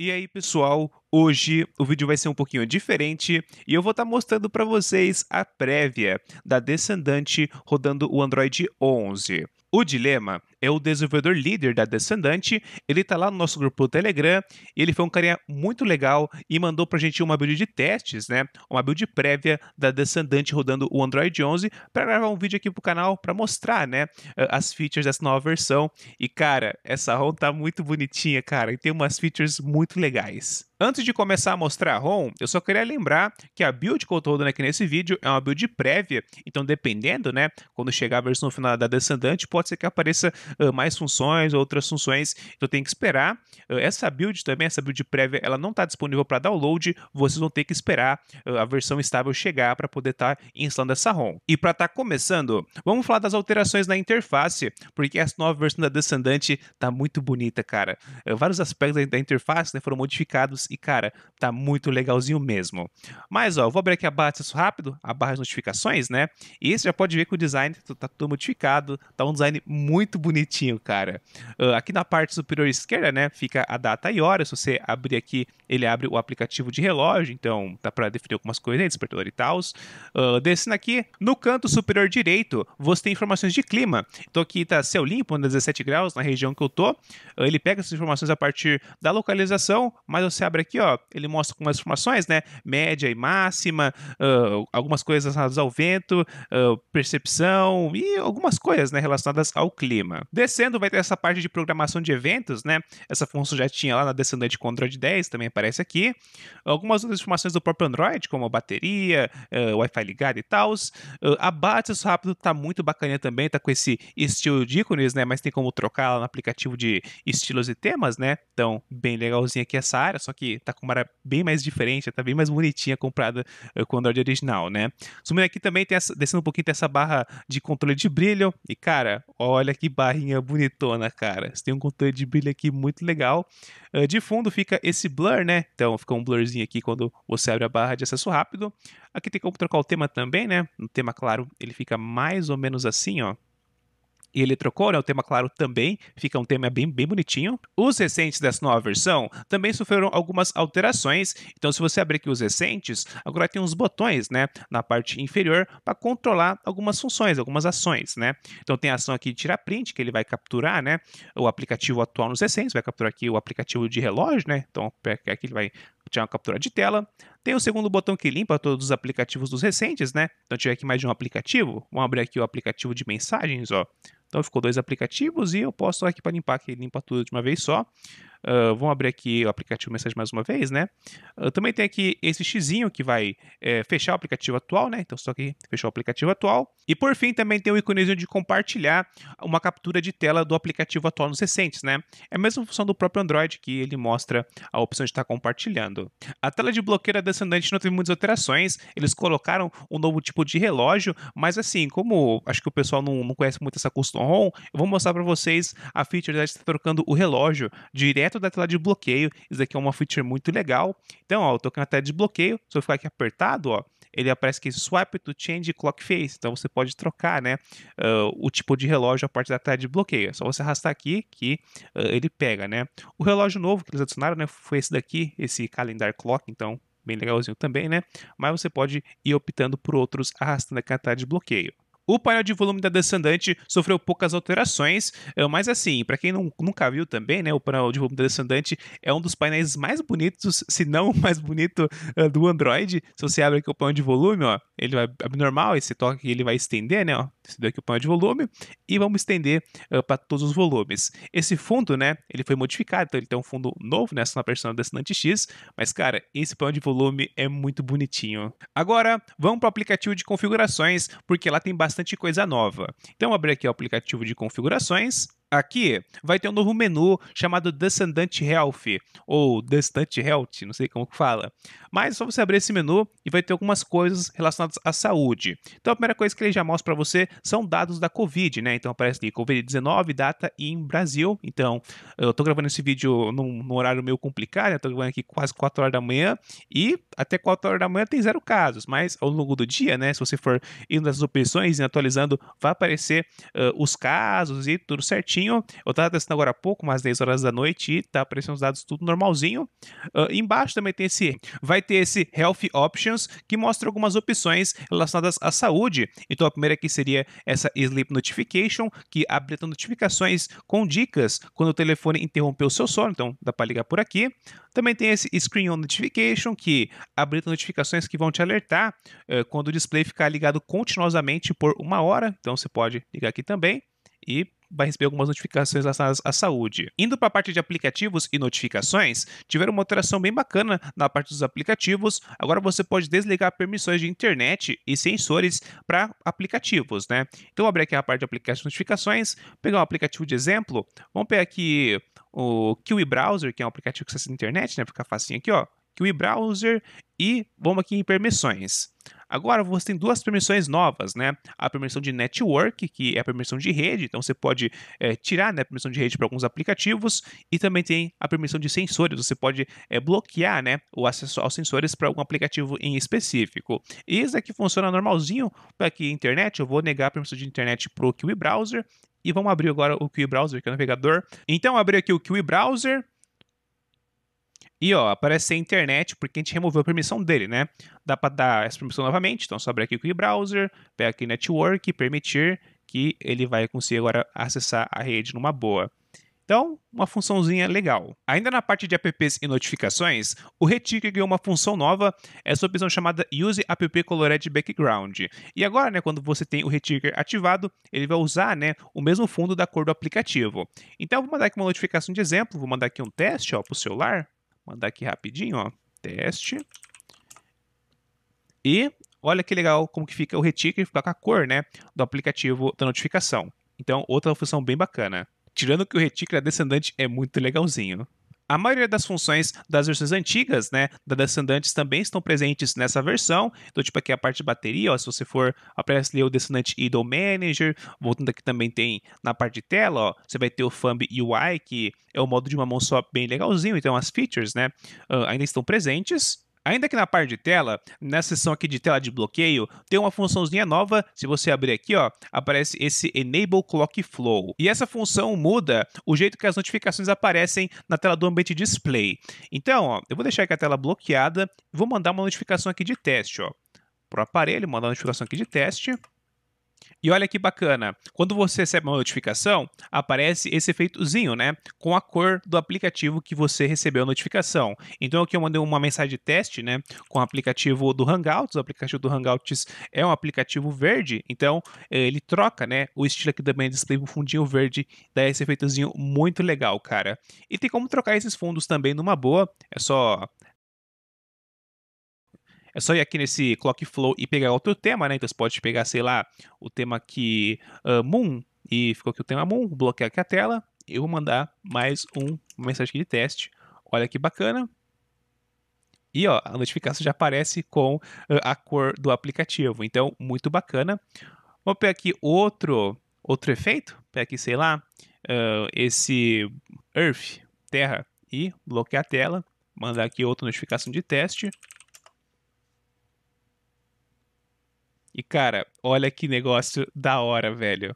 E aí, pessoal, hoje o vídeo vai ser um pouquinho diferente e eu vou estar tá mostrando para vocês a prévia da Descendante rodando o Android 11. O dilema é o desenvolvedor líder da Descendante. Ele está lá no nosso grupo do Telegram e ele foi um carinha muito legal e mandou para a gente uma build de testes, né? Uma build prévia da Descendante rodando o Android 11 para gravar um vídeo aqui pro canal para mostrar, né, as features dessa nova versão. E cara, essa ROM tá muito bonitinha, cara, e tem umas features muito legais. Antes de começar a mostrar a ROM, eu só queria lembrar que a build que eu estou rodando aqui nesse vídeo é uma build prévia, então dependendo, né, quando chegar a versão final da Descendante, pode ser que apareça uh, mais funções, outras funções. Então tem que esperar. Uh, essa build também, essa build prévia, ela não está disponível para download. Vocês vão ter que esperar uh, a versão estável chegar para poder estar tá instalando essa ROM. E para estar tá começando, vamos falar das alterações na interface, porque essa nova versão da Descendante tá muito bonita, cara. vários aspectos da, interface né, foram modificados e, cara, tá muito legalzinho mesmo. Mas, ó, vou abrir aqui a barra de acesso rápido, a barra de notificações, né? E você já pode ver que o design tá, tá todo modificado, tá um design muito bonito bonitinho, cara. Uh, aqui na parte superior esquerda, né, fica a data e hora. Se você abrir aqui ele abre o aplicativo de relógio, então tá para definir algumas coisas aí, despertador e tal. Uh, ah, descendo aqui, no canto superior direito, você tem informações de clima. Então aqui tá céu limpo, 17 né, graus na região que eu tô. Uh, ele pega essas informações a partir da localização, mas você abre aqui, ó, ele mostra algumas informações, né? Média e máxima, uh, algumas coisas relacionadas ao vento, percepção e algumas coisas, né, relacionadas ao clima. Descendo vai ter essa parte de programação de eventos, né? Essa função já tinha lá na descendente Android 10, também é aparece aqui, algumas outras informações do próprio Android, como a bateria, uh, Wi-Fi ligado e tal. Uh, a Batis rápido tá muito bacaninha também, tá com esse estilo de ícones, né? Mas tem como trocar lá no aplicativo de estilos e temas, né? Então, bem legalzinha aqui essa área, só que tá com uma área bem mais diferente, tá bem mais bonitinha comprada uh, com o Android original, né? Sumindo aqui também, tem essa, descendo um pouquinho, tem essa barra de controle de brilho. E, cara, olha que barrinha bonitona, cara. Você tem um controle de brilho aqui muito legal. Uh, de fundo fica esse blur, né? Então fica um blurzinho aqui quando você abre a barra de acesso rápido. Aqui tem como trocar o tema também, né? No tema claro, ele fica mais ou menos assim, ó e ele trocou, né, O tema claro também fica um tema bem, bem bonitinho. Os recentes dessa nova versão também sofreram algumas alterações. Então, se você abrir aqui os recentes, agora tem uns botões, né? Na parte inferior para controlar algumas funções, algumas ações, né? Então, tem a ação aqui de tirar print, que ele vai capturar, né? O aplicativo atual nos recentes, vai capturar aqui o aplicativo de relógio, né? Então, aqui ele vai tirar uma captura de tela. Tem o segundo botão que limpa todos os aplicativos dos recentes, né? Então, tiver aqui mais de um aplicativo, vamos abrir aqui o aplicativo de mensagens, ó. Então ficou dois aplicativos e eu posso aqui para limpar, que limpa tudo de uma vez só. Uh, vamos abrir aqui o aplicativo mensagem mais uma vez, né? Uh, também tem aqui esse xizinho que vai é, fechar o aplicativo atual, né? Então só aqui fechou o aplicativo atual. E por fim também tem o íconezinho de compartilhar uma captura de tela do aplicativo atual nos recentes, né? É a mesma função do próprio Android que ele mostra a opção de estar compartilhando. A tela de bloqueio descendente não teve muitas alterações. Eles colocaram um novo tipo de relógio, mas assim, como acho que o pessoal não, não conhece muito essa custom ROM, eu vou mostrar para vocês a feature de estar trocando o relógio direto direto da tela de bloqueio. Isso aqui é uma feature muito legal. Então, ó, eu tô com a tela de bloqueio, se eu ficar aqui apertado, ó, ele aparece que swipe to change clock face. Então você pode trocar, né, uh, o tipo de relógio a parte da tela de bloqueio. É só você arrastar aqui que uh, ele pega, né? O relógio novo que eles adicionaram, né, foi esse daqui, esse calendar clock, então bem legalzinho também, né? Mas você pode ir optando por outros arrastando aqui a tela de bloqueio. O painel de volume da Descendante sofreu poucas alterações, eh, mas assim, para quem não, nunca viu também, né, o painel de volume da Descendante é um dos painéis mais bonitos, se não o mais bonito uh, do Android. Se você abre aqui o painel de volume, ó, ele vai abrir normal e você toca ele vai estender, né, ó, estender aqui o painel de volume e vamos estender uh, eh, para todos os volumes. Esse fundo, né, ele foi modificado, então ele tem um fundo novo nessa né, na versão da Descendante X, mas cara, esse painel de volume é muito bonitinho. Agora, vamos para o aplicativo de configurações, porque lá tem bastante bastante coisa nova. Então, vou abrir aqui o aplicativo de configurações aqui vai ter um novo menu chamado Descendant Health ou Descendant Health, não sei como que fala. Mas só você abrir esse menu e vai ter algumas coisas relacionadas à saúde. Então a primeira coisa que ele já mostra para você são dados da Covid, né? Então aparece ali Covid-19, data e em Brasil. Então eu tô gravando esse vídeo num, num horário meio complicado, né? tô gravando aqui quase 4 horas da manhã e até 4 horas da manhã tem zero casos, mas ao longo do dia, né? Se você for indo nas opções e atualizando, vai aparecer uh, os casos e tudo certinho certinho. Eu tava testando agora há pouco, umas 10 horas da noite, e tá aparecendo os dados tudo normalzinho. Uh, embaixo também tem esse, vai ter esse Health Options, que mostra algumas opções relacionadas à saúde. Então a primeira aqui seria essa Sleep Notification, que habilita então notificações com dicas quando o telefone interrompeu o seu sono, então dá para ligar por aqui. Também tem esse Screen On Notification, que habilita então notificações que vão te alertar uh, quando o display ficar ligado continuosamente por uma hora, então você pode ligar aqui também e vai receber algumas notificações relacionadas à saúde. Indo para a parte de aplicativos e notificações, tiveram uma alteração bem bacana na parte dos aplicativos. Agora você pode desligar permissões de internet e sensores para aplicativos, né? Então, vou abrir aqui a parte de aplicativos e notificações, pegar um aplicativo de exemplo, vamos pegar aqui o Kiwi Browser, que é um aplicativo que acessa na internet, né? Fica facinho aqui, ó. Kiwi Browser e vamos aqui em permissões. Agora você tem duas permissões novas, né? A permissão de network, que é a permissão de rede, então você pode é, tirar né, a permissão de rede para alguns aplicativos, e também tem a permissão de sensores, você pode é, bloquear né, o acesso aos sensores para algum aplicativo em específico. E isso aqui é funciona normalzinho para que internet, eu vou negar a permissão de internet para o QI Browser, e vamos abrir agora o QI Browser, que é o navegador. Então, abrir aqui o QI Browser, e ó, aparece a internet porque a gente removeu a permissão dele, né? Dá para dar essa permissão novamente, então só abre aqui o Quick Browser, pega aqui Network, permitir, que ele vai conseguir agora acessar a rede numa boa. Então, uma funçãozinha legal. Ainda na parte de apps e notificações, o Reticker ganhou uma função nova, essa opção chamada Use App Colored Background. E agora, né, quando você tem o Reticker ativado, ele vai usar né, o mesmo fundo da cor do aplicativo. Então, eu vou mandar aqui uma notificação de exemplo, vou mandar aqui um teste para o celular. Mandar aqui rapidinho, ó. Teste. E olha que legal como que fica o retículo, fica com a cor, né, do aplicativo da notificação. Então, outra função bem bacana. Tirando que o retículo é descendente é muito legalzinho. A maioria das funções das versões antigas, né, da Descendantes também estão presentes nessa versão. Então, tipo aqui é a parte de bateria, ó, se você for aparece ali o Descendante Idle Manager, voltando aqui também tem na parte de tela, ó, você vai ter o Thumb UI, que é o modo de uma mão só bem legalzinho, então as features, né, ah, ainda estão presentes. Ainda que na parte de tela, nessa seção aqui de tela de bloqueio, tem uma funçãozinha nova. Se você abrir aqui, ó, aparece esse Enable Clock Flow. E essa função muda o jeito que as notificações aparecem na tela do ambiente display. Então, ó, eu vou deixar aqui a tela bloqueada, vou mandar uma notificação aqui de teste, ó, para o aparelho, mandar uma notificação aqui de teste. E olha que bacana, quando você recebe uma notificação, aparece esse efeitozinho, né? Com a cor do aplicativo que você recebeu a notificação. Então aqui eu mandei uma mensagem de teste, né? Com o aplicativo do Hangouts. O aplicativo do Hangouts é um aplicativo verde, então eh, ele troca, né? O estilo aqui também é display um fundinho verde, dá esse efeitozinho muito legal, cara. E tem como trocar esses fundos também numa boa, é só é só ir aqui nesse Clock Flow e pegar outro tema, né? Então você pode pegar, sei lá, o tema aqui uh, Moon, e ficou aqui o tema Moon, bloquear aqui a tela, eu vou mandar mais um, uma mensagem aqui de teste. Olha que bacana. E ó, a notificação já aparece com ah, a cor do aplicativo. Então, muito bacana. Vou pegar aqui outro, outro efeito. Pegar aqui, sei lá, uh, esse Earth, Terra, e bloquear a tela. Mandar aqui outra notificação de teste. E, cara, olha que negócio da hora, velho.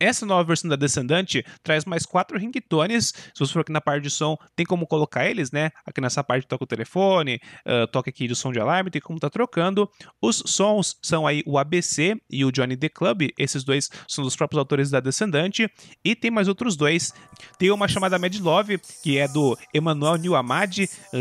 Essa nova versão da Descendante traz mais quatro ringtones. Se você for aqui na parte de som, tem como colocar eles, né? Aqui nessa parte toca o telefone, uh, toca aqui de som de alarme, tem como tá trocando. Os sons são aí o ABC e o Johnny The Club. Esses dois são dos próprios autores da Descendante. E tem mais outros dois. Tem uma chamada Mad Love, que é do Emmanuel New Uh, ah,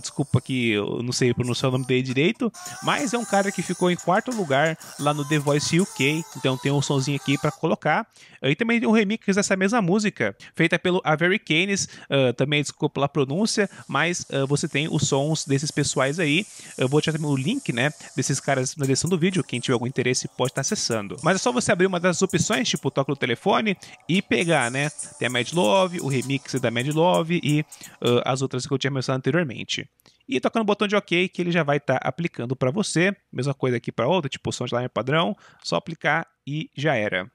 desculpa que eu não sei pronunciar o nome dele direito. Mas é um cara que ficou em quarto lugar lá no The Voice UK. Então tem um sonzinho aqui para colocar. Uh, também um remix dessa mesma música, feita pelo Avery Keynes, uh, também desculpa pela pronúncia, mas uh, você tem os sons desses pessoais aí. Eu vou deixar também o link, né, desses caras na descrição do vídeo, quem tiver algum interesse pode estar tá acessando. Mas é só você abrir uma das opções, tipo toca no telefone e pegar, né? Tem a Mad Love, o remix da Mad Love e uh, as outras que eu tinha mencionado anteriormente e tocando o botão de OK que ele já vai estar tá aplicando para você. Mesma coisa aqui para outra, tipo som de liner padrão, só aplicar e já era.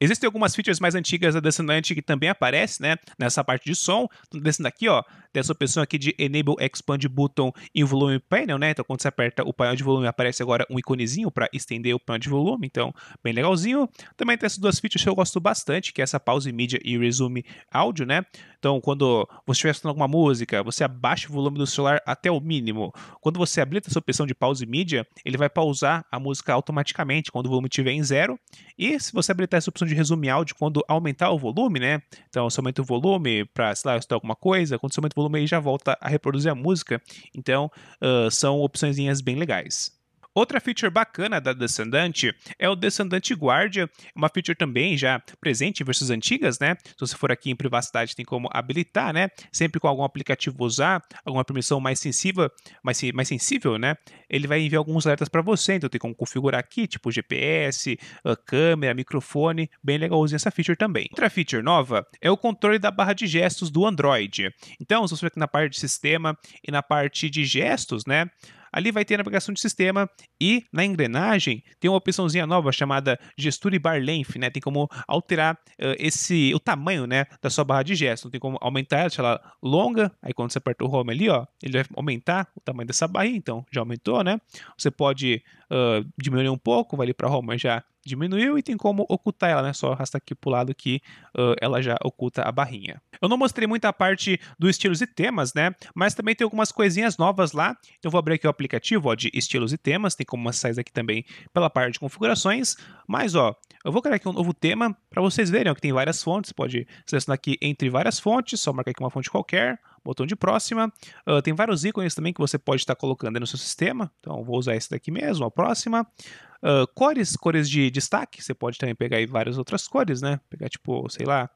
Existem algumas features mais antigas da Desinante que também aparecem, né? Nessa parte de som. Desse daqui, ó, tem essa opção aqui de Enable Expand Button em Volume Panel, né? Então, quando você aperta o painel de volume, aparece agora um iconezinho para estender o painel de volume. Então, bem legalzinho. Também tem essas duas features que eu gosto bastante, que é essa Pause Media e Resume Áudio, né? Então, quando você estiver escutando alguma música, você abaixa o volume do celular até o mínimo. Quando você habilita essa opção de Pause Media, ele vai pausar a música automaticamente quando o volume estiver em zero. E se você habilitar essa opção de resumir áudio quando aumentar o volume, né? Então, se aumenta o volume para, sei lá, estudar alguma coisa, quando você aumenta o volume, ele já volta a reproduzir a música. Então, uh, são opções bem legais. Outra feature bacana da Descendante é o Descendante Guardia, uma feature também já presente em versões antigas, né? Se você for aqui em privacidade, tem como habilitar, né? Sempre com algum aplicativo usar, alguma permissão mais sensível, mais, mais sensível, né? Ele vai enviar alguns alertas para você, então tem como configurar aqui, tipo GPS, ah, câmera, microfone, bem legal usar essa feature também. Outra feature nova é o controle da barra de gestos do Android. Então, se você for aqui na parte de sistema e na parte de gestos, né? ali vai ter navegação de sistema e na engrenagem tem uma opçãozinha nova chamada Gesture Bar Length, né? Tem como alterar uh, esse o tamanho, né, da sua barra de gesto. Tem como aumentar ela, deixar ela longa. Aí quando você aperta o home ali, ó, ele vai aumentar o tamanho dessa barra, então já aumentou, né? Você pode uh, diminuir um pouco, vai ali para home, já diminuiu e tem como ocultar ela, né? Só arrasta aqui pro lado que uh, ela já oculta a barrinha. Eu não mostrei muita parte dos estilos e temas, né? Mas também tem algumas coisinhas novas lá. Eu vou abrir aqui o aplicativo ó, de estilos e temas, tem como acessar isso aqui também pela parte de configurações. Mas, ó, eu vou criar aqui um novo tema para vocês verem ó, que tem várias fontes. Você pode selecionar aqui entre várias fontes, só marcar aqui uma fonte qualquer botão de próxima. Uh, tem vários ícones também que você pode estar colocando no seu sistema. Então, vou usar esse daqui mesmo, a próxima. Uh, cores, cores de destaque. Você pode também pegar aí várias outras cores, né? Pegar, tipo, sei lá,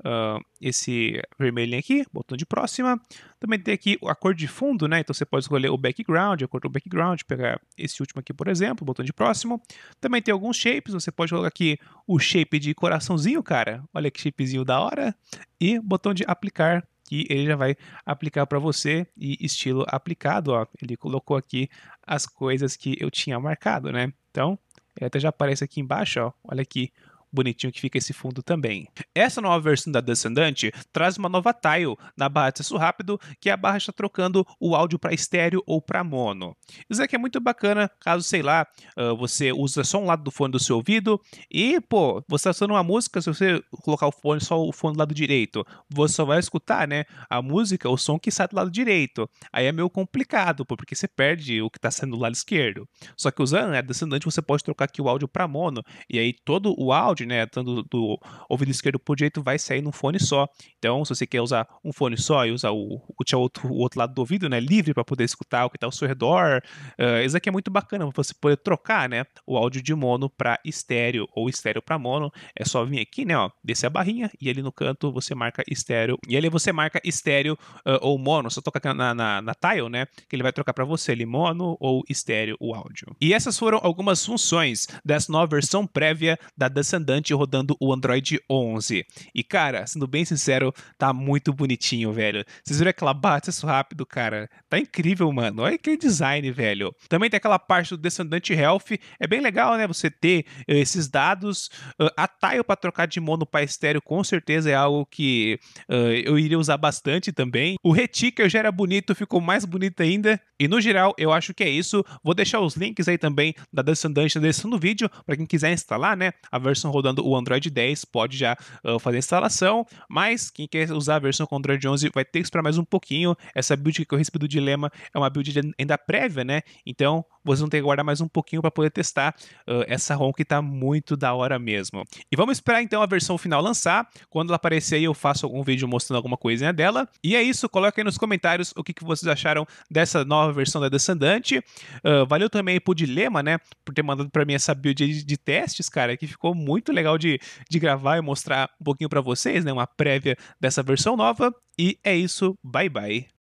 uh, esse vermelhinho aqui, botão de próxima. Também tem aqui a cor de fundo, né? Então você pode escolher o background, a cor do background, pegar esse último aqui, por exemplo, botão de próximo. Também tem alguns shapes, você pode colocar aqui o shape de coraçãozinho, cara. Olha que shapezinho da hora. E botão de aplicar que ele já vai aplicar para você e estilo aplicado, ó, ele colocou aqui as coisas que eu tinha marcado, né? Então, ele até já aparece aqui embaixo, ó, olha aqui, bonitinho que fica esse fundo também. Essa nova versão da Descendante traz uma nova tile na barra de acesso rápido, que a barra está trocando o áudio para estéreo ou para mono. Isso aqui é muito bacana, caso, sei lá, ah, você usa só um lado do fone do seu ouvido e, pô, você está usando uma música, se você colocar o fone, só o fone do lado direito, você só vai escutar, né, a música, o som que sai do lado direito. Aí é meio complicado, pô, porque você perde o que está saindo do lado esquerdo. Só que usando né, a Descendante, você pode trocar aqui o áudio para mono e aí todo o áudio né, tanto do, ouvido esquerdo por direito, vai sair num fone só. Então, se você quer usar um fone só e usar o, o, outro, o outro lado do ouvido, né, livre para poder escutar o que está ao seu redor, uh, isso aqui é muito bacana para você poder trocar, né, o áudio de mono para estéreo ou estéreo para mono. É só vir aqui, né, ó, descer a barrinha e ali no canto você marca estéreo e ali você marca estéreo uh, ou mono. Só toca na, na, na tile, né, que ele vai trocar para você ali mono ou estéreo o áudio. E essas foram algumas funções dessa nova versão prévia da Dance rodando o Android 11. E, cara, sendo bem sincero, tá muito bonitinho, velho. Vocês viram aquela bate isso rápido, cara? Tá incrível, mano. Olha que design, velho. Também tem aquela parte do descendente health. É bem legal, né? Você ter uh, esses dados. Uh, a tile para trocar de mono para estéreo, com certeza, é algo que uh, eu iria usar bastante também. O reticker já era bonito, ficou mais bonito ainda. E, no geral, eu acho que é isso. Vou deixar os links aí também da Descendante na descrição do vídeo, para quem quiser instalar, né? A versão rodando rodando o Android 10 pode já uh, fazer a instalação, mas quem quer usar a versão com Android 11 vai ter que esperar mais um pouquinho. Essa build que eu recebi do Dilema é uma build ainda prévia, né? Então vocês vão ter que aguardar mais um pouquinho para poder testar uh, essa ROM que tá muito da hora mesmo. E vamos esperar então a versão final lançar. Quando ela aparecer aí, eu faço algum vídeo mostrando alguma coisinha dela. E é isso, coloca aí nos comentários o que, que vocês acharam dessa nova versão da Descendante. Uh, valeu também pro Dilema, né, por ter mandado para mim essa build de, de, testes, cara, que ficou muito legal de, de gravar e mostrar um pouquinho para vocês, né, uma prévia dessa versão nova. E é isso, bye bye.